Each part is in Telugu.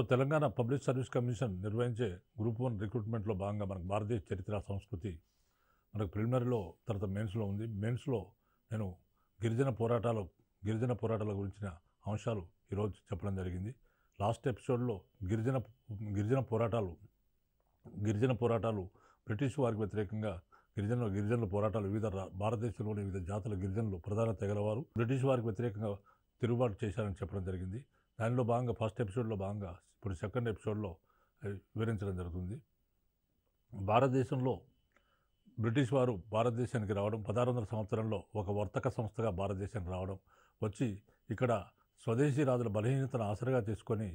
so Telangana public service commission నిర్వహించే గ్రూప్ వన్ రిక్రూట్మెంట్లో భాగంగా మనకు భారతీయ చరిత్ర సంస్కృతి మనకు ప్రిలిమినరీలో తర్వాత మెయిన్స్లో ఉంది మెయిన్స్లో నేను గిరిజన పోరాటాలు గిరిజన పోరాటాల గురించిన అంశాలు ఈరోజు చెప్పడం జరిగింది లాస్ట్ ఎపిసోడ్లో గిరిజన గిరిజన పోరాటాలు గిరిజన పోరాటాలు బ్రిటిష్ వారికి వ్యతిరేకంగా గిరిజనుల గిరిజనుల పోరాటాలు వివిధ భారతదేశంలోని వివిధ జాతుల గిరిజనులు ప్రధాన తెగలవారు బ్రిటిష్ వారికి వ్యతిరేకంగా తిరుగుబాటు చేశారని చెప్పడం జరిగింది దానిలో భాగంగా ఫస్ట్ ఎపిసోడ్లో భాగంగా ఇప్పుడు సెకండ్ ఎపిసోడ్లో వివరించడం జరుగుతుంది భారతదేశంలో బ్రిటిష్ వారు భారతదేశానికి రావడం పదహారు వందల సంవత్సరంలో ఒక వర్తక సంస్థగా భారతదేశానికి రావడం వచ్చి ఇక్కడ స్వదేశీ రాజుల బలహీనతను ఆసరగా చేసుకొని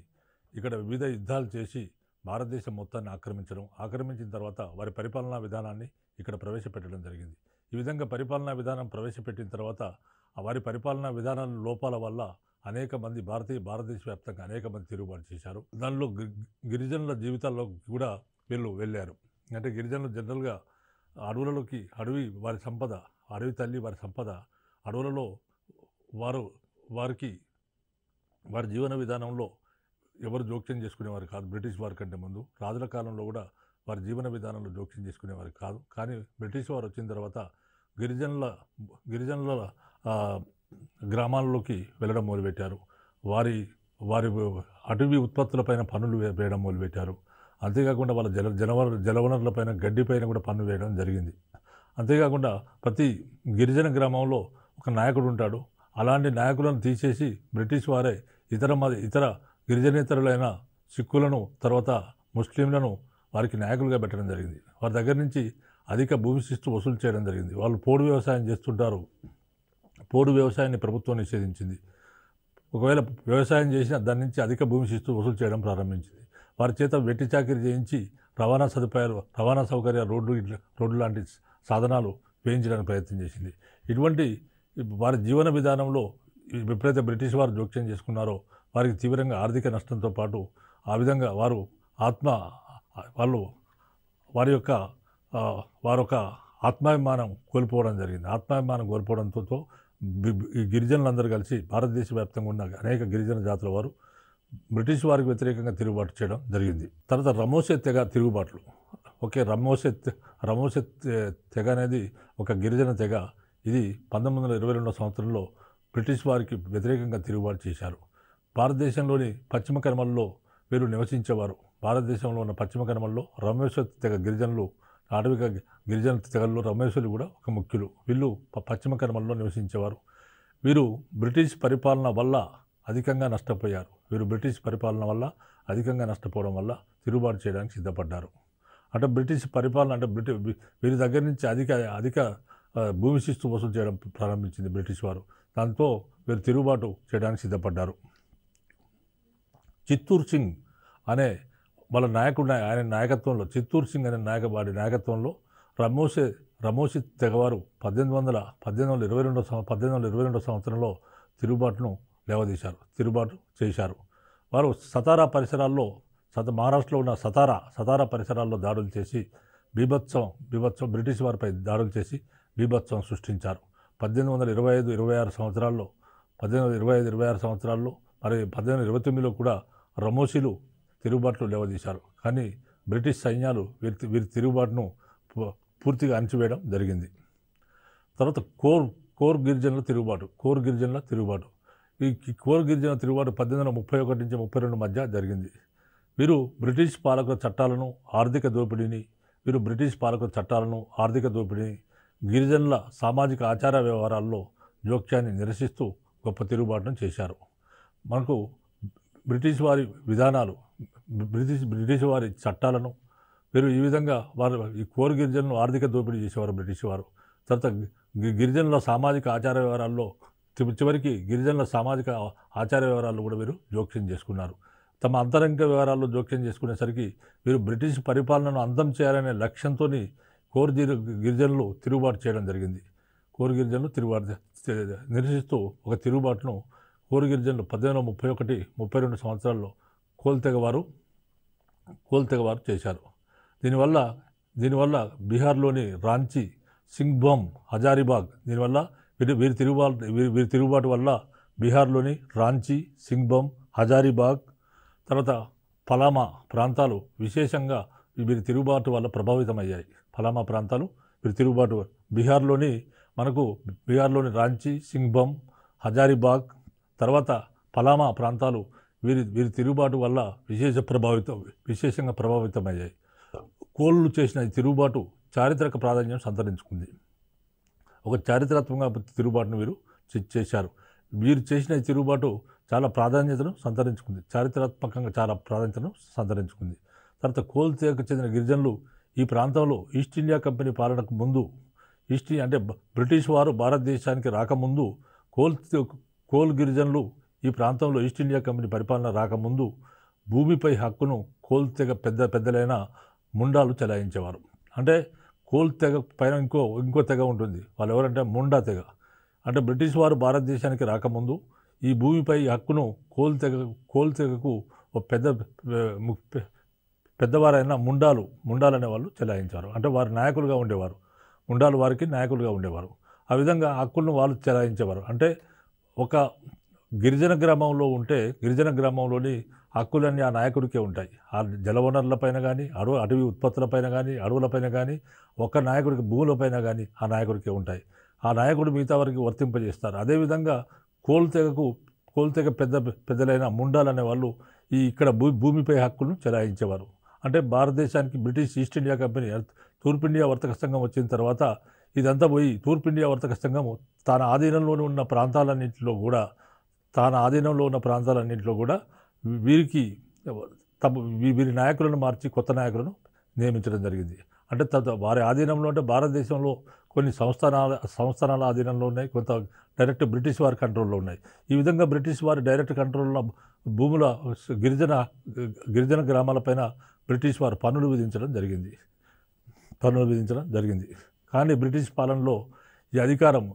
ఇక్కడ వివిధ యుద్ధాలు చేసి భారతదేశం మొత్తాన్ని ఆక్రమించడం ఆక్రమించిన తర్వాత వారి పరిపాలనా విధానాన్ని ఇక్కడ ప్రవేశపెట్టడం జరిగింది ఈ విధంగా పరిపాలనా విధానం ప్రవేశపెట్టిన తర్వాత వారి పరిపాలనా విధానాల లోపాల వల్ల అనేక మంది భారతీయ భారతదేశ వ్యాప్తంగా అనేక మంది తిరుగుబాటు చేశారు దానిలో గిరిజనుల జీవితాల్లో కూడా వీళ్ళు వెళ్ళారు అంటే గిరిజనులు జనరల్గా అడవులలోకి అడవి వారి సంపద అడవి తల్లి వారి సంపద అడవులలో వారు వారికి వారి జీవన విధానంలో ఎవరు జోక్యం చేసుకునేవారు కాదు బ్రిటిష్ వారి కంటే ముందు రాజుల కాలంలో కూడా వారి జీవన విధానంలో జోక్యం చేసుకునేవారు కాదు కానీ బ్రిటిష్ వారు వచ్చిన తర్వాత గిరిజనుల గిరిజనుల గ్రామాల్లోకి వెళ్ళడం మొదలుపెట్టారు వారి వారి అటవీ ఉత్పత్తులపైన పనులు వేయడం మొదలుపెట్టారు అంతేకాకుండా వాళ్ళ జల జనవర జలవనరులపైన గడ్డిపైన కూడా పన్ను వేయడం జరిగింది అంతేకాకుండా ప్రతి గిరిజన గ్రామంలో ఒక నాయకుడు ఉంటాడు అలాంటి నాయకులను తీసేసి బ్రిటిష్ వారే ఇతర ఇతర గిరిజనేతరులైన సిక్కులను తర్వాత ముస్లింలను వారికి నాయకులుగా పెట్టడం జరిగింది వారి దగ్గర నుంచి అధిక భూమి శిస్తు వసూలు చేయడం జరిగింది వాళ్ళు పోడు వ్యవసాయం చేస్తుంటారు పోడు వ్యవసాయాన్ని ప్రభుత్వం నిషేధించింది ఒకవేళ వ్యవసాయం చేసినా దాని నుంచి అధిక భూమి శిస్తు వసూలు చేయడం ప్రారంభించింది వారి చేత వెట్టి చాకరీ చేయించి రవాణా సదుపాయాలు రవాణా సౌకర్యాలు రోడ్లు రోడ్లు లాంటి సాధనాలు వేయించడానికి ప్రయత్నం చేసింది ఇటువంటి వారి జీవన విధానంలో ఎప్పుడైతే బ్రిటిష్ వారు జోక్యం చేసుకున్నారో వారికి తీవ్రంగా ఆర్థిక నష్టంతో పాటు ఆ విధంగా వారు ఆత్మ వాళ్ళు వారి యొక్క వారొక ఆత్మాభిమానం కోల్పోవడం జరిగింది ఆత్మాభిమానం కోల్పోవడంతో గిరిజనులందరూ కలిసి భారతదేశ వ్యాప్తంగా ఉన్న అనేక గిరిజన జాతుల వారు బ్రిటిష్ వారికి వ్యతిరేకంగా తిరుగుబాటు చేయడం జరిగింది తర్వాత రమోసే తెగ తిరుగుబాట్లు ఓకే రమోసే రమోసే తెగ అనేది ఒక గిరిజన తెగ ఇది పంతొమ్మిది వందల ఇరవై రెండో సంవత్సరంలో బ్రిటిష్ వారికి వ్యతిరేకంగా తిరుగుబాటు చేశారు భారతదేశంలోని పశ్చిమ కనుమల్లో వీరు నివసించేవారు భారతదేశంలో ఉన్న పశ్చిమ కనుమల్లో రమేశ్వర్ తెగ గిరిజనులు అడవిక గిరిజన తెగల్లో రమేశులు కూడా ఒక ముఖ్యులు వీళ్ళు పశ్చిమ కర్మల్లో నివసించేవారు వీరు బ్రిటిష్ పరిపాలన వల్ల అధికంగా నష్టపోయారు వీరు బ్రిటిష్ పరిపాలన వల్ల అధికంగా నష్టపోవడం వల్ల తిరుగుబాటు చేయడానికి సిద్ధపడ్డారు అంటే బ్రిటిష్ పరిపాలన అంటే బ్రిటి వీరి దగ్గర నుంచి అధిక అధిక భూమి శిస్తు వసూలు చేయడం ప్రారంభించింది బ్రిటిష్ వారు దాంతో వీరు తిరుగుబాటు చేయడానికి సిద్ధపడ్డారు చిత్తూర్ సింగ్ అనే వాళ్ళ నాయకుడు ఆయన నాయకత్వంలో చిత్తూరు సింగ్ అనే నాయక వాడి నాయకత్వంలో రమోషే రమోసి తెగవారు పద్దెనిమిది వందల పద్దెనిమిది వందల ఇరవై రెండో సంవ పద్దెనిమిది వందల ఇరవై రెండో సంవత్సరంలో తిరుగుబాటును లేవదీశారు తిరుగుబాటు చేశారు వారు సతారా పరిసరాల్లో సత మహారాష్ట్రలో ఉన్న సతారా సతారా పరిసరాల్లో దాడులు చేసి బీభత్సం బీభత్సం బ్రిటిష్ వారిపై దాడులు చేసి బీభత్సం సృష్టించారు పద్దెనిమిది వందల ఇరవై ఐదు ఇరవై ఆరు సంవత్సరాల్లో పద్దెనిమిది ఇరవై ఐదు ఇరవై ఆరు సంవత్సరాల్లో మరి పద్దెనిమిది ఇరవై తొమ్మిదిలో కూడా రమోషీలు తిరుగుబాట్లు లేవదీశారు కానీ బ్రిటిష్ సైన్యాలు వీరి వీరి తిరుగుబాటును పూర్తిగా అణచివేయడం జరిగింది తర్వాత కోర్ కోర్ గిరిజనుల తిరుగుబాటు కోర్ గిరిజనుల తిరుగుబాటు ఈ కోర్ గిరిజన తిరుగుబాటు పద్దెనిమిది వందల ముప్పై ఒకటి నుంచి ముప్పై రెండు మధ్య జరిగింది వీరు బ్రిటిష్ పాలకుల చట్టాలను ఆర్థిక దోపిడీని వీరు బ్రిటిష్ పాలకుల చట్టాలను ఆర్థిక దోపిడీని గిరిజనుల సామాజిక ఆచార వ్యవహారాల్లో జోక్యాన్ని నిరసిస్తూ గొప్ప తిరుగుబాటును చేశారు మనకు బ్రిటిష్ వారి విధానాలు బ్రిటిష్ బ్రిటిష్ వారి చట్టాలను వీరు ఈ విధంగా వారు ఈ కోరు గిరిజనులు ఆర్థిక దోపిడీ చేసేవారు బ్రిటిష్ వారు తర్వాత గిరిజనుల సామాజిక ఆచార వ్యవహారాల్లో చివరికి గిరిజనుల సామాజిక ఆచార వ్యవహారాలు కూడా వీరు జోక్యం చేసుకున్నారు తమ అంతరంగ వ్యవహారాల్లో జోక్యం చేసుకునేసరికి వీరు బ్రిటిష్ పరిపాలనను అందం చేయాలనే లక్ష్యంతో కోరు గిరిజనులు తిరుగుబాటు చేయడం జరిగింది కోరు గిరిజనులు తిరుగుబాటు నిరసిస్తూ ఒక తిరుగుబాటును కోరు గిరిజనులు పద్దెనిమిది ముప్పై ఒకటి ముప్పై రెండు సంవత్సరాల్లో కోల్తెగవారు కోల్తెగవారు చేశారు దీనివల్ల దీనివల్ల బీహార్లోని రాంచీ సింగ్భోమ్ హజారీబాగ్ దీనివల్ల వీరి వీరి తిరుగుబాటు వీరి తిరుగుబాటు వల్ల బీహార్లోని రాంచీ సింగ్భోమ్ హజారీబాగ్ తర్వాత పలామా ప్రాంతాలు విశేషంగా వీరి తిరుగుబాటు వల్ల ప్రభావితమయ్యాయి పలామా ప్రాంతాలు వీరి తిరుగుబాటు బీహార్లోని మనకు బీహార్లోని రాంచీ సింగ్భోమ్ హజారీబాగ్ తర్వాత పలామా ప్రాంతాలు వీరి వీరి తిరుగుబాటు వల్ల విశేష ప్రభావితం విశేషంగా ప్రభావితమయ్యాయి కోళ్ళు చేసిన తిరుగుబాటు చారిత్రక ప్రాధాన్యం సంతరించుకుంది ఒక చారిత్రాత్మకంగా తిరుగుబాటును వీరు చేశారు వీరు చేసిన తిరుగుబాటు చాలా ప్రాధాన్యతను సంతరించుకుంది చారిత్రాత్మకంగా చాలా ప్రాధాన్యతను సంతరించుకుంది తర్వాత కోల్ కోల్తేకు చెందిన గిరిజనులు ఈ ప్రాంతంలో ఈస్ట్ ఇండియా కంపెనీ పాలనకు ముందు ఈస్ట్ అంటే బ్రిటిష్ వారు భారతదేశానికి రాకముందు కోల్ కోల్ గిరిజనులు ఈ ప్రాంతంలో ఈస్ట్ ఇండియా కంపెనీ పరిపాలన రాకముందు భూమిపై హక్కును కోల్తెగ పెద్ద పెద్దలైన ముండాలు చెలాయించేవారు అంటే కోల్ తెగ పైన ఇంకో ఇంకో తెగ ఉంటుంది వాళ్ళు ఎవరంటే ముండా తెగ అంటే బ్రిటిష్ వారు భారతదేశానికి రాకముందు ఈ భూమిపై హక్కును కోల్ తెగ కోల్ తెగకు ఒక పెద్ద పెద్దవారైన ముండాలు ముండాలు అనేవాళ్ళు చెలాయించారు అంటే వారు నాయకులుగా ఉండేవారు ముండాలు వారికి నాయకులుగా ఉండేవారు ఆ విధంగా హక్కులను వాళ్ళు చెలాయించేవారు అంటే ఒక గిరిజన గ్రామంలో ఉంటే గిరిజన గ్రామంలోని హక్కులన్నీ ఆ నాయకుడికే ఉంటాయి ఆ జలవనరులపైన కానీ అడవి అటవీ ఉత్పత్తులపైన కానీ అడవులపైన కానీ ఒక్క నాయకుడికి భూములపైన కానీ ఆ నాయకుడికే ఉంటాయి ఆ నాయకుడు మిగతా వారికి వర్తింపజేస్తారు అదేవిధంగా కోల్తెగకు కోల్తెగ పెద్ద పెద్దలైన ముండాలనే వాళ్ళు ఈ ఇక్కడ భూ భూమిపై హక్కులను చెలాయించేవారు అంటే భారతదేశానికి బ్రిటిష్ ఈస్ట్ ఇండియా కంపెనీ తూర్పు ఇండియా వర్తక సంఘం వచ్చిన తర్వాత ఇదంతా పోయి తూర్పు ఇండియా వర్తక సంఘం తన ఆధీనంలోనే ఉన్న ప్రాంతాలన్నింటిలో కూడా తాను ఆధీనంలో ఉన్న ప్రాంతాలన్నింటిలో కూడా వీరికి తమ వీరి నాయకులను మార్చి కొత్త నాయకులను నియమించడం జరిగింది అంటే వారి ఆధీనంలో అంటే భారతదేశంలో కొన్ని సంస్థానాల సంస్థానాల ఆధీనంలో ఉన్నాయి కొంత డైరెక్ట్ బ్రిటిష్ వారి కంట్రోల్లో ఉన్నాయి ఈ విధంగా బ్రిటిష్ వారి డైరెక్ట్ కంట్రోల్లో భూముల గిరిజన గిరిజన గ్రామాలపైన బ్రిటిష్ వారు పన్నులు విధించడం జరిగింది పన్నులు విధించడం జరిగింది కానీ బ్రిటిష్ పాలనలో ఈ అధికారం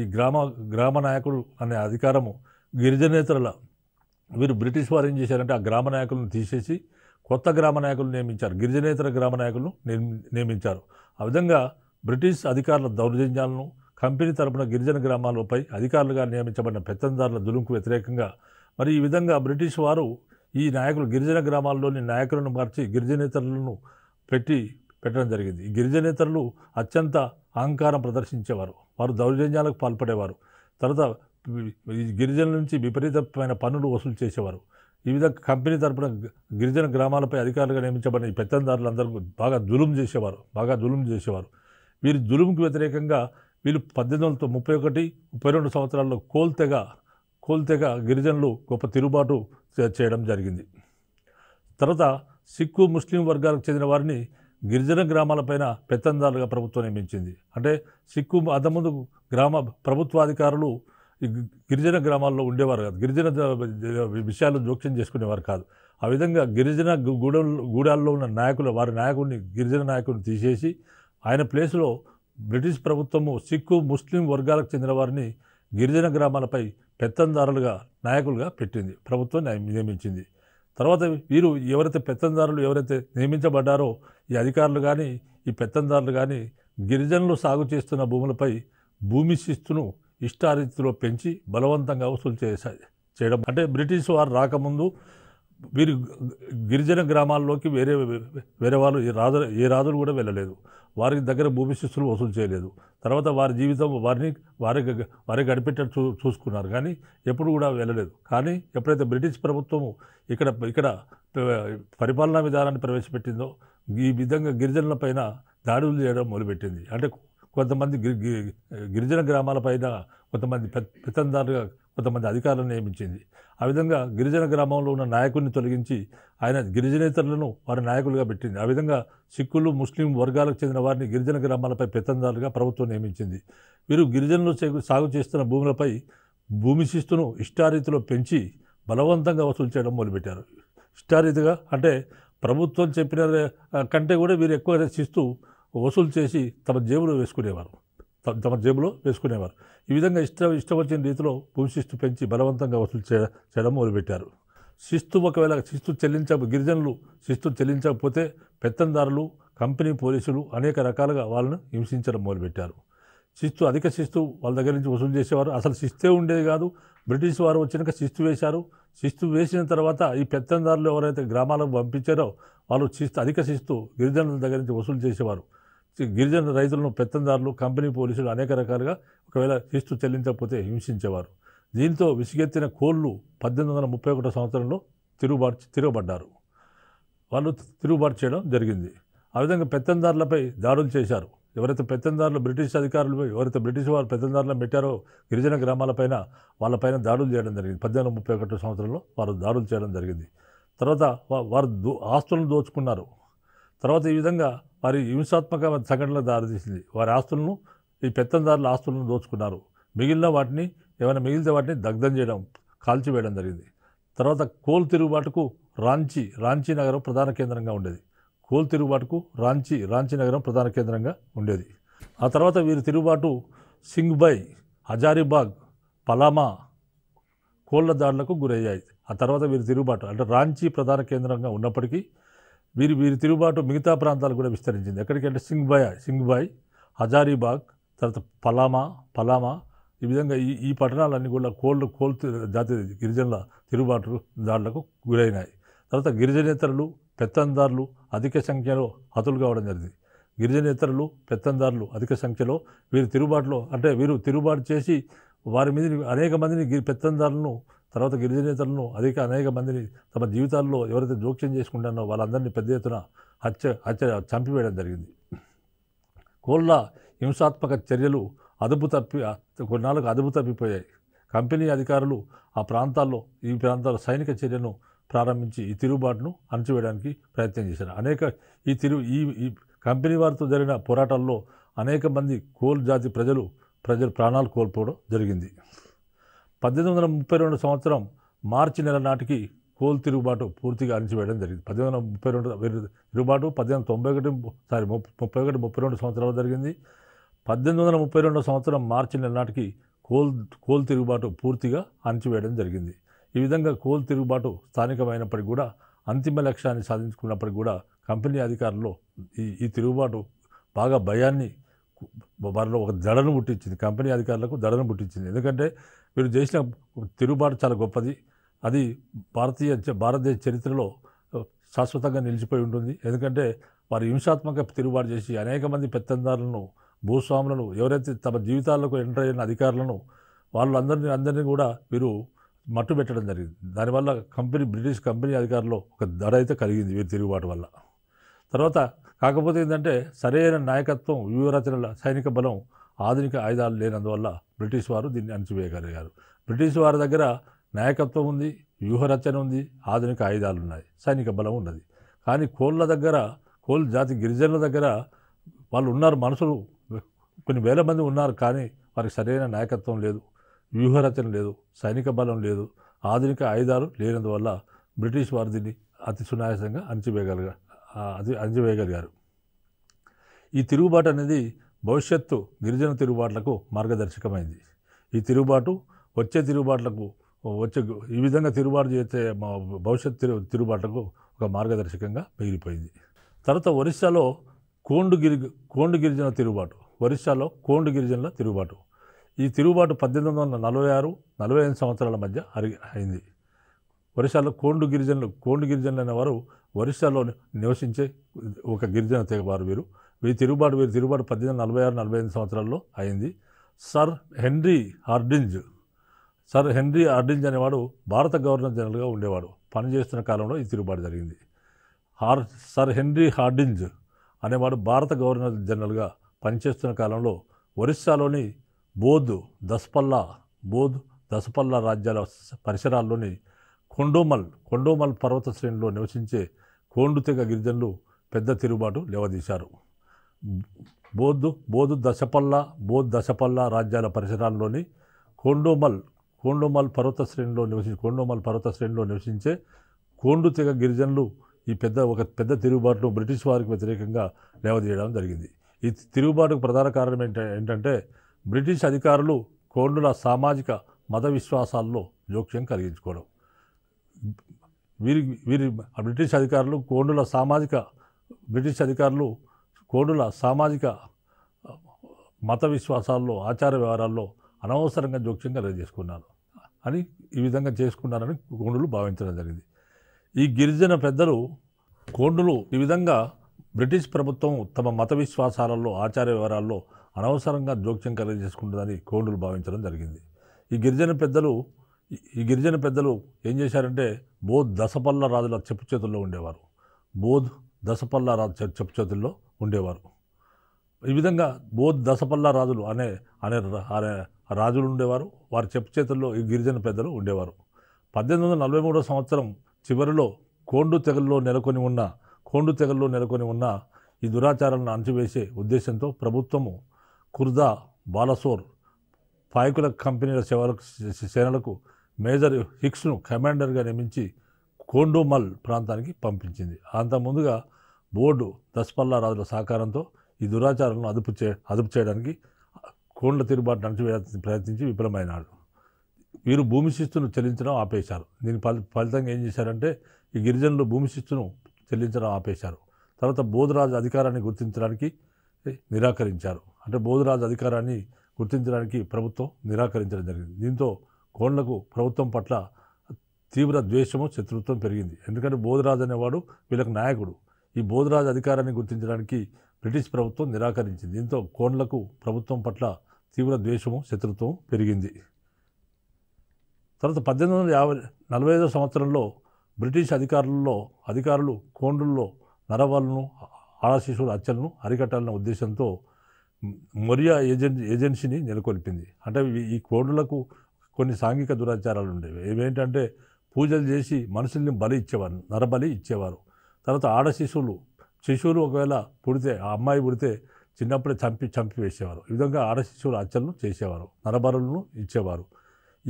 ఈ గ్రామ గ్రామ నాయకుడు అనే అధికారము గిరిజనేతరుల వీరు బ్రిటిష్ వారు ఏం చేశారంటే ఆ గ్రామ నాయకులను తీసేసి కొత్త గ్రామ నాయకులు నియమించారు గిరిజనేతర గ్రామ నాయకులను నియమించారు ఆ విధంగా బ్రిటిష్ అధికారుల దౌర్జన్యాలను కంపెనీ తరపున గిరిజన గ్రామాలపై అధికారులుగా నియమించబడిన పెత్తందారుల దులుంకు వ్యతిరేకంగా మరి ఈ విధంగా బ్రిటిష్ వారు ఈ నాయకులు గిరిజన గ్రామాల్లోని నాయకులను మార్చి గిరిజనేతరులను పెట్టి పెట్టడం జరిగింది ఈ గిరిజనేతరులు అత్యంత అహంకారం ప్రదర్శించేవారు వారు దౌర్జన్యాలకు పాల్పడేవారు తర్వాత గిరిజనుల నుంచి విపరీతమైన పన్నులు వసూలు చేసేవారు ఈ విధంగా కంపెనీ తరపున గిరిజన గ్రామాలపై అధికారులుగా నియమించబడిన ఈ పెత్తందారులందరూ బాగా జులుం చేసేవారు బాగా జులుం చేసేవారు వీరు జులుంకి వ్యతిరేకంగా వీళ్ళు పద్దెనిమిది వందల ముప్పై ఒకటి ముప్పై రెండు సంవత్సరాల్లో కోల్తెగ కోల్తెగ గిరిజనులు గొప్ప తిరుగుబాటు చేయడం జరిగింది తర్వాత సిక్కు ముస్లిం వర్గాలకు చెందిన వారిని గిరిజన గ్రామాలపైన పెత్తందారులుగా ప్రభుత్వం నియమించింది అంటే సిక్కు అంతకుముందు గ్రామ ప్రభుత్వాధికారులు ఈ గిరిజన గ్రామాల్లో ఉండేవారు కాదు గిరిజన విషయాలు జోక్యం చేసుకునేవారు కాదు ఆ విధంగా గిరిజన గూడ గూడాల్లో ఉన్న నాయకులు వారి నాయకుడిని గిరిజన నాయకుడిని తీసేసి ఆయన ప్లేస్లో బ్రిటిష్ ప్రభుత్వము సిక్కు ముస్లిం వర్గాలకు చెందిన వారిని గిరిజన గ్రామాలపై పెత్తందారులుగా నాయకులుగా పెట్టింది ప్రభుత్వం నియమించింది తర్వాత వీరు ఎవరైతే పెత్తందారులు ఎవరైతే నియమించబడ్డారో ఈ అధికారులు కానీ ఈ పెత్తందారులు కానీ గిరిజనులు సాగు చేస్తున్న భూములపై భూమి శిస్తును ఇష్టారీతిలో పెంచి బలవంతంగా వసూలు చేసా చేయడం అంటే బ్రిటిష్ వారు రాకముందు వీరు గిరిజన గ్రామాల్లోకి వేరే వేరే వాళ్ళు ఏ రాజు ఏ రాజులు కూడా వెళ్ళలేదు వారికి దగ్గర భూమి శిస్తులు వసూలు చేయలేదు తర్వాత వారి జీవితం వారిని వారి వారి గడిపెట్టడం చూ చూసుకున్నారు కానీ ఎప్పుడు కూడా వెళ్ళలేదు కానీ ఎప్పుడైతే బ్రిటిష్ ప్రభుత్వము ఇక్కడ ఇక్కడ పరిపాలనా విధానాన్ని ప్రవేశపెట్టిందో ఈ విధంగా గిరిజనుల పైన దాడులు చేయడం మొదలుపెట్టింది అంటే కొంతమంది గిరిజన గ్రామాలపైన కొంతమంది పితందారుగా కొంతమంది అధికారులను నియమించింది ఆ విధంగా గిరిజన గ్రామంలో ఉన్న నాయకుడిని తొలగించి ఆయన గిరిజనేతరులను వారి నాయకులుగా పెట్టింది ఆ విధంగా సిక్కులు ముస్లిం వర్గాలకు చెందిన వారిని గిరిజన గ్రామాలపై పెత్తందారులుగా ప్రభుత్వం నియమించింది వీరు గిరిజనులు సాగు చేస్తున్న భూములపై భూమి శిస్తును ఇష్టారీతిలో పెంచి బలవంతంగా వసూలు చేయడం మొదలుపెట్టారు ఇష్టారీతిగా అంటే ప్రభుత్వం చెప్పిన కంటే కూడా వీరు ఎక్కువ శిస్తు వసూలు చేసి తమ జేబులో వేసుకునేవారు తమ జేబులో వేసుకునేవారు ఈ విధంగా ఇష్ట ఇష్టం వచ్చిన రీతిలో భూమి శిస్తు పెంచి బలవంతంగా వసూలు చే చేయడం మొదలుపెట్టారు శిస్తు ఒకవేళ శిస్తు చెల్లించ గిరిజనులు శిస్తు చెల్లించకపోతే పెత్తందారులు కంపెనీ పోలీసులు అనేక రకాలుగా వాళ్ళను హింసించడం మొదలుపెట్టారు శిస్తు అధిక శిస్తు వాళ్ళ దగ్గర నుంచి వసూలు చేసేవారు అసలు శిస్తే ఉండేది కాదు బ్రిటిష్ వారు వచ్చినాక శిస్తు వేశారు శిస్తు వేసిన తర్వాత ఈ పెత్తందారులు ఎవరైతే గ్రామాలకు పంపించారో వాళ్ళు శిస్తు అధిక శిస్తు గిరిజనుల దగ్గర నుంచి వసూలు చేసేవారు గిరిజన రైతులను పెత్తందారులు కంపెనీ పోలీసులు అనేక రకాలుగా ఒకవేళ శిస్తు చెల్లించకపోతే హింసించేవారు దీంతో విసిగెత్తిన కోళ్ళు పద్దెనిమిది వందల ముప్పై ఒకటో సంవత్సరంలో తిరుగుబాటు తిరగబడ్డారు వాళ్ళు తిరుగుబాటు చేయడం జరిగింది ఆ విధంగా పెత్తందారులపై దాడులు చేశారు ఎవరైతే పెత్తందారులు బ్రిటిష్ అధికారులపై ఎవరైతే బ్రిటిష్ వారు పెత్తందారులను పెట్టారో గిరిజన గ్రామాలపైన వాళ్ళపైన దాడులు చేయడం జరిగింది పద్దెనిమిది ముప్పై ఒకటో సంవత్సరంలో వారు దాడులు చేయడం జరిగింది తర్వాత వారు ఆస్తులను దోచుకున్నారు తర్వాత ఈ విధంగా వారి హింసాత్మక సంఘటనలకు దారితీసింది వారి ఆస్తులను ఈ పెత్తందారుల ఆస్తులను దోచుకున్నారు మిగిలిన వాటిని ఏమైనా మిగిలితే వాటిని దగ్ధం చేయడం కాల్చివేయడం జరిగింది తర్వాత కోల్ తిరుగుబాటుకు రాంచీ రాంచీ నగరం ప్రధాన కేంద్రంగా ఉండేది కోల్ తిరుగుబాటుకు రాంచీ రాంచీ నగరం ప్రధాన కేంద్రంగా ఉండేది ఆ తర్వాత వీరి తిరుగుబాటు సింగ్బై హజారీబాగ్ పలామా కోళ్ల దాడులకు గురయ్యాయి ఆ తర్వాత వీరి తిరుగుబాటు అంటే రాంచీ ప్రధాన కేంద్రంగా ఉన్నప్పటికీ వీరి వీరి తిరుగుబాటు మిగతా ప్రాంతాలు కూడా విస్తరించింది ఎక్కడికంటే సింగ్బాయ్ సింగ్బాయ్ హజారీబాగ్ తర్వాత పలామా పలామా ఈ విధంగా ఈ ఈ పట్టణాలన్నీ కూడా కోళ్ళు కోల్ జాతి గిరిజనుల తిరుగుబాటు దాడులకు గురైనాయి తర్వాత గిరిజనేతరులు పెత్తందారులు అధిక సంఖ్యలో హతులు కావడం జరిగింది గిరిజనేతరులు పెత్తందారులు అధిక సంఖ్యలో వీరు తిరుగుబాటులో అంటే వీరు తిరుగుబాటు చేసి వారి మీద అనేక మందిని పెత్తందారులను తర్వాత గిరిజనేతలను అధిక అనేక మందిని తమ జీవితాల్లో ఎవరైతే జోక్యం చేసుకుంటానో వాళ్ళందరినీ పెద్ద ఎత్తున హత్య హత్య చంపివేయడం జరిగింది కోళ్ళ హింసాత్మక చర్యలు అదుపు తప్పి కొన్నాళ్ళకు అదుపు తప్పిపోయాయి కంపెనీ అధికారులు ఆ ప్రాంతాల్లో ఈ ప్రాంతాల్లో సైనిక చర్యను ప్రారంభించి ఈ తిరుగుబాటును అణచివేయడానికి ప్రయత్నం చేశారు అనేక ఈ తిరు ఈ కంపెనీ వారితో జరిగిన పోరాటాల్లో అనేక మంది కోల్ జాతి ప్రజలు ప్రజలు ప్రాణాలు కోల్పోవడం జరిగింది పద్దెనిమిది వందల ముప్పై రెండు సంవత్సరం మార్చి నెల నాటికి కోల్ తిరుగుబాటు పూర్తిగా అణిచివేయడం జరిగింది పద్దెనిమిది వందల ముప్పై రెండు తిరుగుబాటు పద్దెనిమిది తొంభై ఒకటి సారీ ముప్పై ఒకటి ముప్పై రెండు సంవత్సరాలు జరిగింది పద్దెనిమిది వందల ముప్పై రెండు సంవత్సరం మార్చి నెల నాటికి కోల్ కోల్ తిరుగుబాటు పూర్తిగా అణిచివేయడం జరిగింది ఈ విధంగా కోల్ తిరుగుబాటు స్థానికమైనప్పటికీ కూడా అంతిమ లక్ష్యాన్ని సాధించుకున్నప్పటికీ కూడా కంపెనీ అధికారులు ఈ ఈ తిరుగుబాటు బాగా భయాన్ని మనలో ఒక దడను పుట్టించింది కంపెనీ అధికారులకు దడను పుట్టించింది ఎందుకంటే మీరు చేసిన తిరుగుబాటు చాలా గొప్పది అది భారతీయ భారతదేశ చరిత్రలో శాశ్వతంగా నిలిచిపోయి ఉంటుంది ఎందుకంటే వారు హింసాత్మక తిరుగుబాటు చేసి అనేక మంది పెత్తందారులను భూస్వాములను ఎవరైతే తమ జీవితాలకు ఎంటర్ అయిన అధికారులను వాళ్ళందరినీ అందరినీ కూడా వీరు మట్టు పెట్టడం జరిగింది దానివల్ల కంపెనీ బ్రిటిష్ కంపెనీ అధికారులు ఒక దడ అయితే కలిగింది వీరి తిరుగుబాటు వల్ల తర్వాత కాకపోతే ఏంటంటే సరైన నాయకత్వం వ్యూహరచనల సైనిక బలం ఆధునిక ఆయుధాలు లేనందువల్ల బ్రిటిష్ వారు దీన్ని అణచివేయగలిగారు బ్రిటిష్ వారి దగ్గర నాయకత్వం ఉంది వ్యూహరచన ఉంది ఆధునిక ఆయుధాలు ఉన్నాయి సైనిక బలం ఉన్నది కానీ కోళ్ళ దగ్గర కోళ్ళ జాతి గిరిజనుల దగ్గర వాళ్ళు ఉన్నారు మనుషులు కొన్ని వేల మంది ఉన్నారు కానీ వారికి సరైన నాయకత్వం లేదు వ్యూహరచన లేదు సైనిక బలం లేదు ఆధునిక ఆయుధాలు లేనందువల్ల బ్రిటిష్ వారు దీన్ని అతి సునాయాసంగా అణచివేయగలిగారు అది అంజవేయగలిగారు ఈ తిరుగుబాటు అనేది భవిష్యత్తు గిరిజన తిరుగుబాట్లకు మార్గదర్శకమైంది ఈ తిరుగుబాటు వచ్చే తిరుగుబాట్లకు వచ్చే ఈ విధంగా తిరుగుబాటు చేసే భవిష్యత్ తిరు తిరుగుబాట్లకు ఒక మార్గదర్శకంగా మిగిలిపోయింది తర్వాత ఒరిస్సాలో కోండు గిరి కోండు గిరిజన తిరుగుబాటు ఒరిస్సాలో కోండు గిరిజనుల తిరుగుబాటు ఈ తిరుగుబాటు పద్దెనిమిది వందల నలభై ఆరు నలభై ఐదు సంవత్సరాల మధ్య అరిగి అయింది ఒరిస్సాలో కోండు గిరిజనులు కోండు గిరిజనులు అనేవారు ఒరిస్సాలో నివసించే ఒక గిరిజన తెగవారు వీరు వీరి తిరుగుబాటు వీరి తిరుగుబాటు పద్దెనిమిది నలభై ఆరు నలభై ఐదు సంవత్సరాల్లో అయింది sir Henry Hardinge sir Henry Hardinge అనేవాడు భారత గవర్నర్ జనరల్గా ఉండేవాడు పనిచేస్తున్న కాలంలో ఈ తిరుగుబాటు జరిగింది హార్ సర్ హెన్రీ హార్డింజ్ అనేవాడు భారత గవర్నర్ జనరల్గా పనిచేస్తున్న కాలంలో ఒరిస్సాలోని బోధ్ దస్పల్లా బోధ్ దసపల్లా రాజ్యాల పరిసరాల్లోని కొండోమల్ కొండోమల్ పర్వత శ్రేణిలో నివసించే కోండుతెగ గిరిజనులు పెద్ద తిరుగుబాటు లేవదీశారు బోధు బోధు దశపల్ల బోధ్ దశపల్ల రాజ్యాల పరిసరాల్లోని కోండోమల్ కోండోమల్ పర్వత శ్రేణిలో నివసించే కోండోమల్ పర్వత శ్రేణిలో నివసించే కోండు తెగ గిరిజనులు ఈ పెద్ద ఒక పెద్ద తిరుగుబాటును బ్రిటిష్ వారికి వ్యతిరేకంగా లేవదీయడం జరిగింది ఈ తిరుగుబాటుకు ప్రధాన కారణం ఏంటంటే బ్రిటిష్ అధికారులు కోండుల సామాజిక మత విశ్వాసాల్లో జోక్యం కలిగించుకోవడం వీరి వీరి బ్రిటిష్ అధికారులు కోండుల సామాజిక బ్రిటిష్ అధికారులు కోండుల సామాజిక మత విశ్వాసాల్లో ఆచార వ్యవహారాల్లో అనవసరంగా జోక్యం చేసుకున్నారు అని ఈ విధంగా చేసుకున్నారని కోండులు భావించడం జరిగింది ఈ గిరిజన పెద్దలు కోండులు ఈ విధంగా బ్రిటిష్ ప్రభుత్వం తమ మత విశ్వాసాలలో ఆచార వ్యవహారాల్లో అనవసరంగా జోక్యం చేసుకుంటుందని కోండులు భావించడం జరిగింది ఈ గిరిజన పెద్దలు ఈ గిరిజన పెద్దలు ఏం చేశారంటే బోధ్ దశపల్ల రాజుల చెప్పు చేతుల్లో ఉండేవారు బోధ్ దశపల్ల రాజు చెప్పు చేతుల్లో ఉండేవారు ఈ విధంగా బోధ్ దశపల్ల రాజులు అనే అనే అనే రాజులు ఉండేవారు వారి చెప్పు చేతుల్లో ఈ గిరిజన పెద్దలు ఉండేవారు పద్దెనిమిది వందల నలభై మూడో సంవత్సరం చివరిలో కోండు తెగల్లో నెలకొని ఉన్న కోండు తెగల్లో నెలకొని ఉన్న ఈ దురాచారాలను అణచివేసే ఉద్దేశంతో ప్రభుత్వము కుర్దా బాలసోర్ పాయకుల కంపెనీల సేవలకు సేనలకు మేజర్ హిక్స్ను కమాండర్గా నియమించి కోండోమల్ ప్రాంతానికి పంపించింది అంత ముందుగా బోర్డు రాజుల సహకారంతో ఈ దురాచారాలను అదుపు చే అదుపు చేయడానికి కోండ్ల తిరుగుబాటు నడిచి ప్రయత్నించి విఫలమైనాడు వీరు భూమి శిస్తును చెల్లించడం ఆపేశారు దీని ఫలి ఫలితంగా ఏం చేశారంటే ఈ గిరిజనులు భూమి శిస్తును చెల్లించడం ఆపేశారు తర్వాత బోధరాజు అధికారాన్ని గుర్తించడానికి నిరాకరించారు అంటే బోధరాజు అధికారాన్ని గుర్తించడానికి ప్రభుత్వం నిరాకరించడం జరిగింది దీంతో కోళ్లకు ప్రభుత్వం పట్ల తీవ్ర ద్వేషము శత్రుత్వం పెరిగింది ఎందుకంటే బోధరాజు అనేవాడు వీళ్ళకి నాయకుడు ఈ బోధరాజు అధికారాన్ని గుర్తించడానికి బ్రిటిష్ ప్రభుత్వం నిరాకరించింది దీంతో కోండ్లకు ప్రభుత్వం పట్ల తీవ్ర ద్వేషము శత్రుత్వం పెరిగింది తర్వాత పద్దెనిమిది వందల యాభై నలభై ఐదో సంవత్సరంలో బ్రిటిష్ అధికారుల్లో అధికారులు కోండ్రుల్లో నరవాళ్ళను ఆడశిశువుల హత్యలను అరికట్టాలనే ఉద్దేశంతో మొరియా ఏజెన్ ఏజెన్సీని నెలకొల్పింది అంటే ఈ కోండ్రులకు కొన్ని సాంఘిక దురాచారాలు ఉండేవి ఏవేంటంటే పూజలు చేసి మనుషుల్ని బలి ఇచ్చేవారు నరబలి ఇచ్చేవారు తర్వాత ఆడ శిశువులు శిశువులు ఒకవేళ పుడితే ఆ అమ్మాయి పుడితే చిన్నప్పుడే చంపి చంపి వేసేవారు ఈ విధంగా ఆడ శిశువుల హత్యలను చేసేవారు నరబరులను ఇచ్చేవారు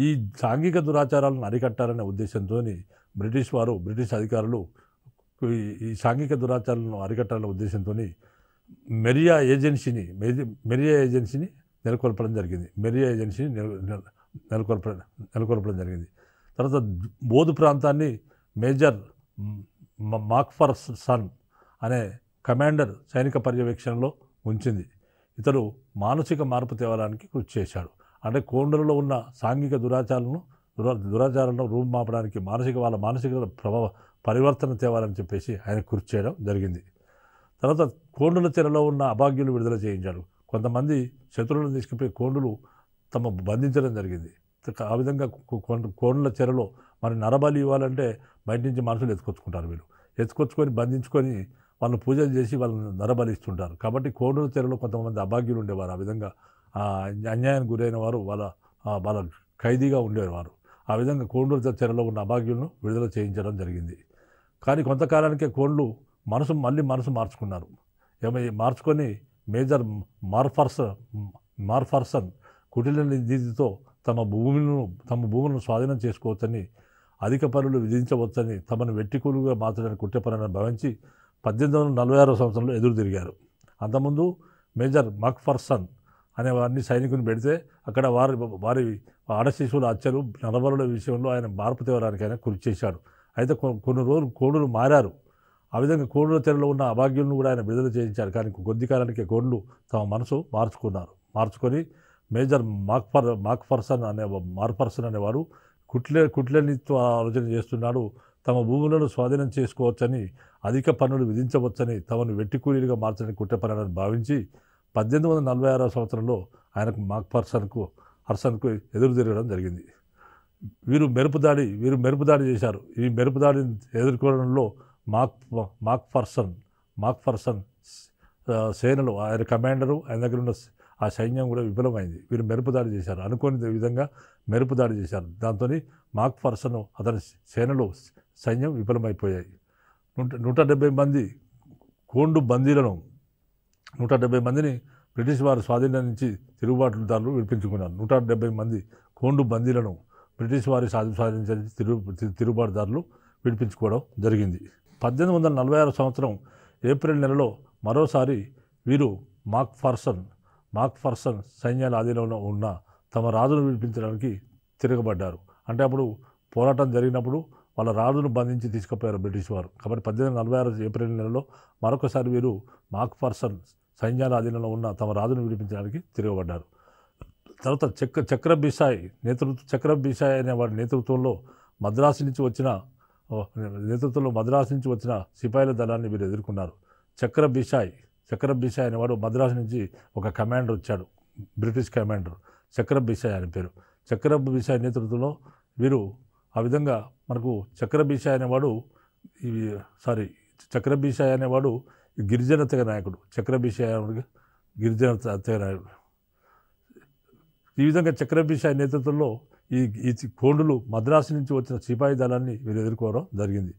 ఈ సాంఘిక దురాచారాలను అరికట్టాలనే ఉద్దేశంతో బ్రిటిష్ వారు బ్రిటిష్ అధికారులు ఈ సాంఘిక దురాచారాలను అరికట్టాలనే ఉద్దేశంతో మెరియా ఏజెన్సీని మెరియా ఏజెన్సీని నెలకొల్పడం జరిగింది మెరియా ఏజెన్సీని నెలకొల్ప నెలకొల్పడం జరిగింది తర్వాత బోధు ప్రాంతాన్ని మేజర్ మాక్ఫర్ సన్ అనే కమాండర్ సైనిక పర్యవేక్షణలో ఉంచింది ఇతడు మానసిక మార్పు తేవడానికి కృషి చేశాడు అంటే కోండలలో ఉన్న సాంఘిక దురాచారాలను దురా దురాచారాలను మాపడానికి మానసిక వాళ్ళ మానసిక ప్రభావ పరివర్తన తేవాలని చెప్పేసి ఆయన కృషి చేయడం జరిగింది తర్వాత కోండుల తెరలో ఉన్న అభాగ్యులు విడుదల చేయించాడు కొంతమంది శత్రువులను తీసుకుపోయి కోండులు తమ బంధించడం జరిగింది ఆ విధంగా కోండ్ల చెరలో మరి నరబలి ఇవ్వాలంటే బయట నుంచి మనుషులు ఎత్తుకొచ్చుకుంటారు వీళ్ళు ఎత్తుకొచ్చుకొని బంధించుకొని వాళ్ళు పూజలు చేసి వాళ్ళని నరబలిస్తుంటారు కాబట్టి కోడూరు చెరలో కొంతమంది అభాగ్యులు ఉండేవారు ఆ విధంగా అన్యాయానికి గురైన వారు వాళ్ళ వాళ్ళ ఖైదీగా ఉండేవారు ఆ విధంగా కోండూరు చెరలో ఉన్న అభాగ్యులను విడుదల చేయించడం జరిగింది కానీ కొంతకాలానికే కోళ్ళు మనసు మళ్ళీ మనసు మార్చుకున్నారు ఏమై మార్చుకొని మేజర్ మార్ఫర్సన్ మార్ఫర్సన్ కుటిల నిధితో తమ భూములను తమ భూములను స్వాధీనం చేసుకోవచ్చని అధిక పనులు విధించవచ్చని తమను వెట్టికూలుగా మార్చడానికి కుట్రపరని భావించి పద్దెనిమిది వందల నలభై ఆరో సంవత్సరంలో ఎదురు తిరిగారు అంతకుముందు మేజర్ మక్ఫర్సన్ అనే వారిని సైనికుని పెడితే అక్కడ వారి వారి ఆడశిశువుల హత్యలు నలబరుల విషయంలో ఆయన మార్పు తేవడానికి ఆయన కృషి చేశాడు అయితే కొన్ని రోజులు కోడులు మారారు ఆ విధంగా కోడుల తెరలో ఉన్న అభాగ్యులను కూడా ఆయన విడుదల చేయించారు కానీ కొద్ది కాలానికి కోడులు తమ మనసు మార్చుకున్నారు మార్చుకొని మేజర్ మాక్ఫర్ మాక్ఫర్సన్ అనే మార్పర్సన్ అనేవారు కుట్లే కుట్లనిత్వ ఆలోచన చేస్తున్నాడు తమ భూములను స్వాధీనం చేసుకోవచ్చని అధిక పన్నులు విధించవచ్చని తమను వెట్టికూలీలుగా మార్చని కుట్రపనని భావించి పద్దెనిమిది వందల నలభై ఆరో సంవత్సరంలో ఆయనకు మాక్ఫర్సన్కు హర్సన్కు ఎదురు తిరగడం జరిగింది వీరు మెరుపు దాడి వీరు మెరుపు దాడి చేశారు ఈ మెరుపు దాడిని ఎదుర్కోవడంలో మాక్ మాక్ఫర్సన్ మాక్ఫర్సన్ సేనలు ఆయన కమాండరు ఆయన దగ్గర ఉన్న ఆ సైన్యం కూడా విఫలమైంది వీరు మెరుపుదాడి చేశారు అనుకోని విధంగా మెరుపుదాడి చేశారు దాంతో మాక్ పర్సన్ అతని సేనలో సైన్యం విఫలమైపోయాయి నూట నూట డెబ్బై మంది కోండు బందీలను నూట డెబ్బై మందిని బ్రిటిష్ వారు స్వాధీనం నుంచి తిరుగుబాటుదారులు విడిపించుకున్నారు నూట డెబ్బై మంది కోండు బందీలను బ్రిటిష్ వారి స్వాధీనం నుంచి తిరుగు తిరుగుబాటుదారులు విడిపించుకోవడం జరిగింది పద్దెనిమిది వందల నలభై ఆరు సంవత్సరం ఏప్రిల్ నెలలో మరోసారి వీరు మాక్ ఫార్సన్ మాక్ఫర్సన్ సైన్యాల ఆధీనంలో ఉన్న తమ రాజును విడిపించడానికి తిరగబడ్డారు అంటే అప్పుడు పోరాటం జరిగినప్పుడు వాళ్ళ రాజును బంధించి తీసుకుపోయారు బ్రిటిష్ వారు కాబట్టి పద్దెనిమిది నలభై ఆరు ఏప్రిల్ నెలలో మరొకసారి వీరు మాక్ ఫర్సన్ సైన్యాల ఆధీనంలో ఉన్న తమ రాజును విడిపించడానికి తిరగబడ్డారు తర్వాత చక్ర చక్ర నేతృత్వ చక్ర అనే వాడి నేతృత్వంలో మద్రాసు నుంచి వచ్చిన నేతృత్వంలో మద్రాసు నుంచి వచ్చిన సిపాయిల దళాన్ని వీరు ఎదుర్కొన్నారు చక్ర చక్రప్ బిసాయ్ అనేవాడు మద్రాసు నుంచి ఒక కమాండర్ వచ్చాడు బ్రిటిష్ కమాండర్ చక్రప్ బిసాయ్ అనే పేరు చక్రప్ బిసాయ్ నేతృత్వంలో వీరు ఆ విధంగా మనకు చక్రబీసాయ్ అనేవాడు సారీ చక్రబీసాయ్ అనేవాడు గిరిజన తెగ నాయకుడు చక్రబీసాయ్ గిరిజన తెగ నాయకుడు ఈ విధంగా చక్రబీసాయ్ నేతృత్వంలో ఈ ఈ కోండులు మద్రాసు నుంచి వచ్చిన సిపాయి దళాన్ని వీరు ఎదుర్కోవడం జరిగింది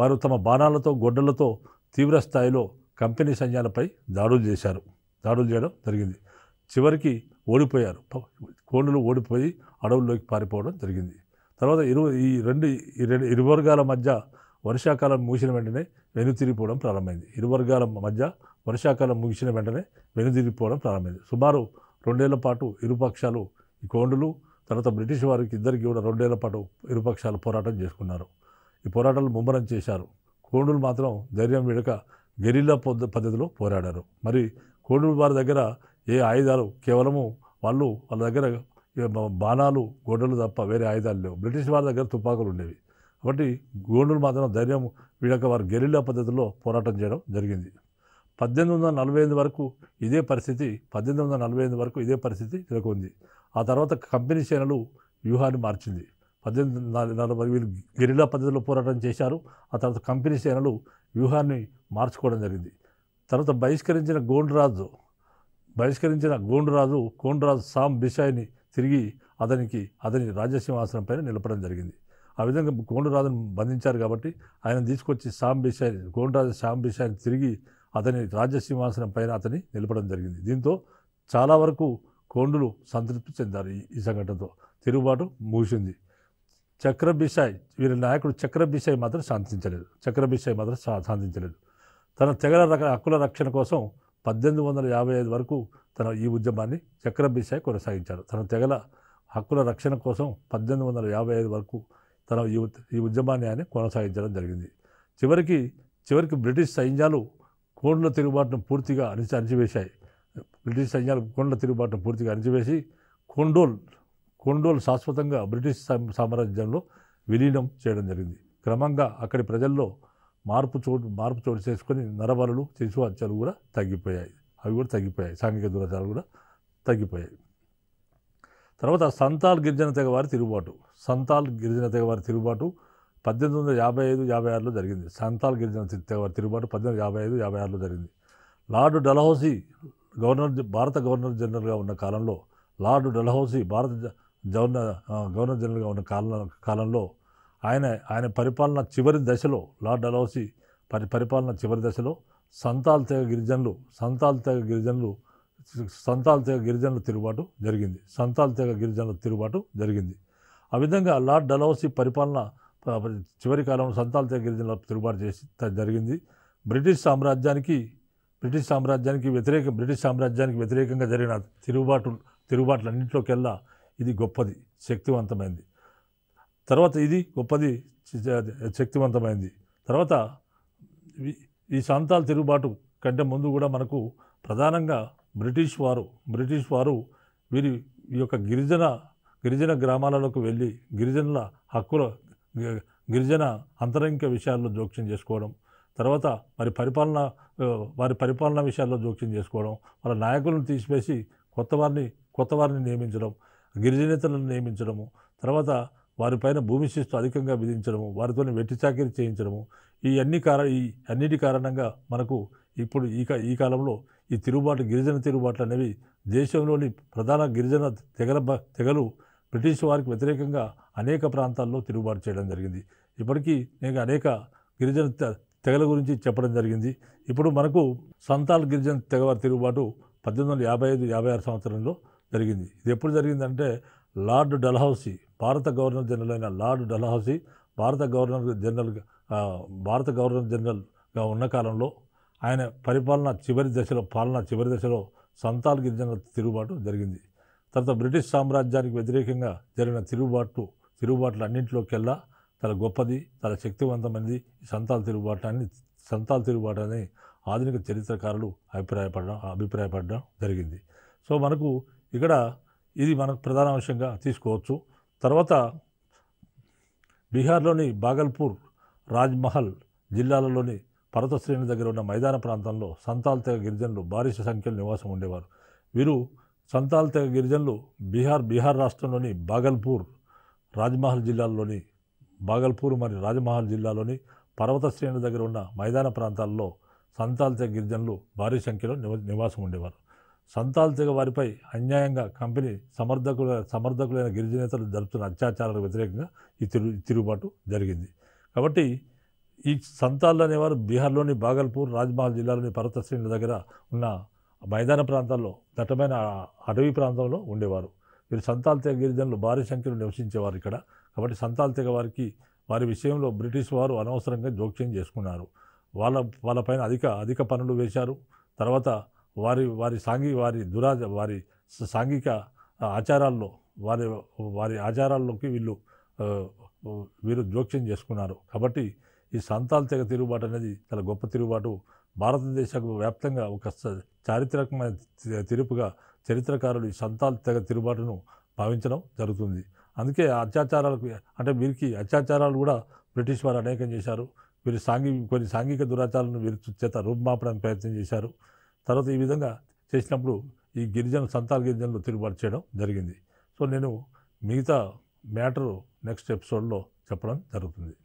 వారు తమ బాణాలతో గొడ్డలతో తీవ్ర స్థాయిలో కంపెనీ సైన్యాలపై దాడులు చేశారు దాడులు చేయడం జరిగింది చివరికి ఓడిపోయారు కోళ్ళు ఓడిపోయి అడవుల్లోకి పారిపోవడం జరిగింది తర్వాత ఇరు ఈ రెండు ఇరు వర్గాల మధ్య వర్షాకాలం ముగిసిన వెంటనే వెనుతిరిగిపోవడం ప్రారంభమైంది ఇరు వర్గాల మధ్య వర్షాకాలం ముగిసిన వెంటనే వెనుతిరిగిపోవడం ప్రారంభమైంది సుమారు రెండేళ్ల పాటు ఇరుపక్షాలు ఈ కోండులు తర్వాత బ్రిటిష్ వారికి ఇద్దరికి కూడా రెండేళ్ల పాటు ఇరుపక్షాలు పోరాటం చేసుకున్నారు ఈ పోరాటాలు ముమ్మరం చేశారు కోండులు మాత్రం ధైర్యం విడక గెరిల్లా పద్ధతిలో పోరాడారు మరి కోడూరు వారి దగ్గర ఏ ఆయుధాలు కేవలము వాళ్ళు వాళ్ళ దగ్గర బాణాలు గోడలు తప్ప వేరే ఆయుధాలు లేవు బ్రిటిష్ వారి దగ్గర తుపాకులు ఉండేవి కాబట్టి గోండులు మాత్రం ధైర్యం వీళ్ళక వారు గెరిల్లా పద్ధతిలో పోరాటం చేయడం జరిగింది పద్దెనిమిది వందల నలభై ఎనిమిది వరకు ఇదే పరిస్థితి పద్దెనిమిది వందల నలభై ఎనిమిది వరకు ఇదే పరిస్థితి నెలకొంది ఆ తర్వాత కంపెనీ సేనలు వ్యూహాన్ని మార్చింది పద్దెనిమిది నలభై వీళ్ళు గెరిల్లా పద్ధతిలో పోరాటం చేశారు ఆ తర్వాత కంపెనీ సేనలు వ్యూహాన్ని మార్చుకోవడం జరిగింది తర్వాత బహిష్కరించిన గోండ్రాజు బహిష్కరించిన గోండ్రాజు రాజు సామ్ బిషాయిని తిరిగి అతనికి అతని రాజసింహాసనం పైన నిలపడం జరిగింది ఆ విధంగా రాజును బంధించారు కాబట్టి ఆయన తీసుకొచ్చి సామ్ బిషాయిని గోండరాజు సామ్ బిషాయిని తిరిగి అతని రాజసింహాసనం పైన అతని నిలపడం జరిగింది దీంతో చాలా వరకు కోండులు సంతృప్తి చెందారు ఈ సంఘటనతో తిరుగుబాటు ముగిసింది చక్రభిషాయ్ వీరి నాయకుడు చక్రభిషాయ్ మాత్రం శాంతించలేదు చక్రభిషాయ్ మాత్రం శాంతించలేదు తన తెగల రక హక్కుల రక్షణ కోసం పద్దెనిమిది వందల యాభై ఐదు వరకు తన ఈ ఉద్యమాన్ని చక్రభిషాయ్ కొనసాగించారు తన తెగల హక్కుల రక్షణ కోసం పద్దెనిమిది వందల యాభై ఐదు వరకు తన ఈ ఈ ఉద్యమాన్ని ఆయన కొనసాగించడం జరిగింది చివరికి చివరికి బ్రిటిష్ సైన్యాలు కోండ్ల తిరుగుబాటును పూర్తిగా అణిచి అణిచివేశాయి బ్రిటిష్ సైన్యాలు కోండ్ల తిరుగుబాటును పూర్తిగా అణిచివేసి కొండోల్ కొండోలు శాశ్వతంగా బ్రిటిష్ సామ్రాజ్యంలో విలీనం చేయడం జరిగింది క్రమంగా అక్కడి ప్రజల్లో మార్పు చోటు మార్పు చోటు చేసుకొని నరబరులు శిశు హత్యలు కూడా తగ్గిపోయాయి అవి కూడా తగ్గిపోయాయి సాంఘిక దురాచారాలు కూడా తగ్గిపోయాయి తర్వాత సంతాల్ గిరిజన తెగవారి తిరుగుబాటు సంతాల్ గిరిజన తెగవారి తిరుగుబాటు పద్దెనిమిది వందల యాభై ఐదు యాభై ఆరులో జరిగింది సంతాల్ గిరిజన తెగవారి తిరుగుబాటు పద్దెనిమిది యాభై ఐదు యాభై ఆరులో జరిగింది లార్డు డల్హౌసీ గవర్నర్ భారత గవర్నర్ జనరల్గా ఉన్న కాలంలో లార్డు డల్హౌసీ భారత గవర్నర్ గవర్నర్ జనరల్గా ఉన్న కాలం కాలంలో ఆయన ఆయన పరిపాలన చివరి దశలో లార్డ్ డలౌసీ పరి పరిపాలన చివరి దశలో సంతాల్ తెగ గిరిజనులు సంతాల్ తెగ గిరిజనులు సంతాల్ తెగ గిరిజనుల తిరుగుబాటు జరిగింది సంతాల్ తెగ గిరిజనుల తిరుగుబాటు జరిగింది ఆ విధంగా లార్డ్ డలౌసీ పరిపాలన చివరి కాలంలో సంతాల్ తెగ గిరిజనుల తిరుగుబాటు చేసి జరిగింది బ్రిటిష్ సామ్రాజ్యానికి బ్రిటిష్ సామ్రాజ్యానికి వ్యతిరేక బ్రిటిష్ సామ్రాజ్యానికి వ్యతిరేకంగా జరిగిన తిరుగుబాటు తిరుగుబాట్లన్నింటిలోకెల్లా ఇది గొప్పది శక్తివంతమైంది తర్వాత ఇది గొప్పది శక్తివంతమైంది తర్వాత ఈ శాంతాల తిరుగుబాటు కంటే ముందు కూడా మనకు ప్రధానంగా బ్రిటిష్ వారు బ్రిటిష్ వారు వీరి ఈ యొక్క గిరిజన గిరిజన గ్రామాలలోకి వెళ్ళి గిరిజనుల హక్కుల గిరిజన అంతరంగిక విషయాల్లో జోక్యం చేసుకోవడం తర్వాత మరి పరిపాలన వారి పరిపాలన విషయాల్లో జోక్యం చేసుకోవడం వాళ్ళ నాయకులను తీసివేసి కొత్త వారిని కొత్త వారిని నియమించడం గిరిజనేతలను నియమించడము తర్వాత వారిపైన భూమి శిస్తు అధికంగా విధించడము వారితో వెట్టి చాకరి చేయించడము ఈ అన్ని కార ఈ అన్నిటి కారణంగా మనకు ఇప్పుడు ఈ ఈ కాలంలో ఈ తిరుగుబాటు గిరిజన తిరుగుబాట్లు అనేవి దేశంలోని ప్రధాన గిరిజన తెగల తెగలు బ్రిటిష్ వారికి వ్యతిరేకంగా అనేక ప్రాంతాల్లో తిరుగుబాటు చేయడం జరిగింది ఇప్పటికీ నేను అనేక గిరిజన తెగల గురించి చెప్పడం జరిగింది ఇప్పుడు మనకు సంతాల్ గిరిజన తెగవారి తిరుగుబాటు పద్దెనిమిది వందల యాభై ఐదు యాభై ఆరు సంవత్సరంలో జరిగింది ఇది ఎప్పుడు జరిగిందంటే లార్డ్ డల్హౌసీ భారత గవర్నర్ జనరల్ అయిన లార్డ్ డల్హౌసీ భారత గవర్నర్ జనరల్ భారత గవర్నర్ జనరల్గా ఉన్న కాలంలో ఆయన పరిపాలన చివరి దశలో పాలన చివరి దశలో సంతాల్ గిరిజనుల తిరుగుబాటు జరిగింది తర్వాత బ్రిటిష్ సామ్రాజ్యానికి వ్యతిరేకంగా జరిగిన తిరుగుబాటు తిరుగుబాట్లు అన్నింటిలోకెల్లా చాలా గొప్పది చాలా శక్తివంతమైనది సంతాల్ అని సంతాల్ తిరుగుబాటు ఆధునిక చరిత్రకారులు అభిప్రాయపడడం అభిప్రాయపడడం జరిగింది సో మనకు ఇక్కడ ఇది మనం ప్రధాన అంశంగా తీసుకోవచ్చు తర్వాత బీహార్లోని బాగల్పూర్ రాజ్మహల్ జిల్లాలలోని పర్వత దగ్గర ఉన్న మైదాన ప్రాంతంలో సంతాల్ తెగ గిరిజనులు భారీ సంఖ్యలో నివాసం ఉండేవారు వీరు సంతాల్ తెగ గిరిజనులు బీహార్ బీహార్ రాష్ట్రంలోని బాగల్పూర్ రాజ్మహల్ జిల్లాలోని బాగల్పూర్ మరియు రాజమహల్ జిల్లాలోని పర్వత శ్రేణి దగ్గర ఉన్న మైదాన ప్రాంతాల్లో సంతాల్ తెగ గిరిజనులు భారీ సంఖ్యలో నివాసం ఉండేవారు తెగ వారిపై అన్యాయంగా కంపెనీ సమర్థకుల సమర్థకులైన గిరిజనేతలు జరుపుతున్న అత్యాచారాలకు వ్యతిరేకంగా ఈ తిరు తిరుగుబాటు జరిగింది కాబట్టి ఈ సంతాల్ అనేవారు బీహార్లోని భాగల్పూర్ రాజ్మహల్ జిల్లాలోని పర్వత శ్రేణుల దగ్గర ఉన్న మైదాన ప్రాంతాల్లో దట్టమైన అటవీ ప్రాంతంలో ఉండేవారు వీరు సంతాల్ తెగ గిరిజనులు భారీ సంఖ్యలో నివసించేవారు ఇక్కడ కాబట్టి సంతాల్ తెగ వారికి వారి విషయంలో బ్రిటిష్ వారు అనవసరంగా జోక్యం చేసుకున్నారు వాళ్ళ వాళ్ళపైన అధిక అధిక పనులు వేశారు తర్వాత వారి వారి సాంఘి వారి దురాజ వారి సాంఘిక ఆచారాల్లో వారి వారి ఆచారాల్లోకి వీళ్ళు వీరు జోక్యం చేసుకున్నారు కాబట్టి ఈ సంతాల్ తెగ తిరుగుబాటు అనేది చాలా గొప్ప తిరుగుబాటు భారతదేశ వ్యాప్తంగా ఒక చారిత్రకమైన తిరుపుగా చరిత్రకారులు ఈ సంతాల్ తెగ తిరుగుబాటును భావించడం జరుగుతుంది అందుకే అత్యాచారాలకు అంటే వీరికి అత్యాచారాలు కూడా బ్రిటిష్ వారు అనేకం చేశారు వీరి సాంఘి కొన్ని సాంఘిక దురాచారాలను వీరి చేత రూపుమాపడానికి ప్రయత్నం చేశారు తర్వాత ఈ విధంగా చేసినప్పుడు ఈ గిరిజన సంతాల్ గిరిజనులు తిరుగుబాటు చేయడం జరిగింది సో నేను మిగతా మ్యాటరు నెక్స్ట్ ఎపిసోడ్లో చెప్పడం జరుగుతుంది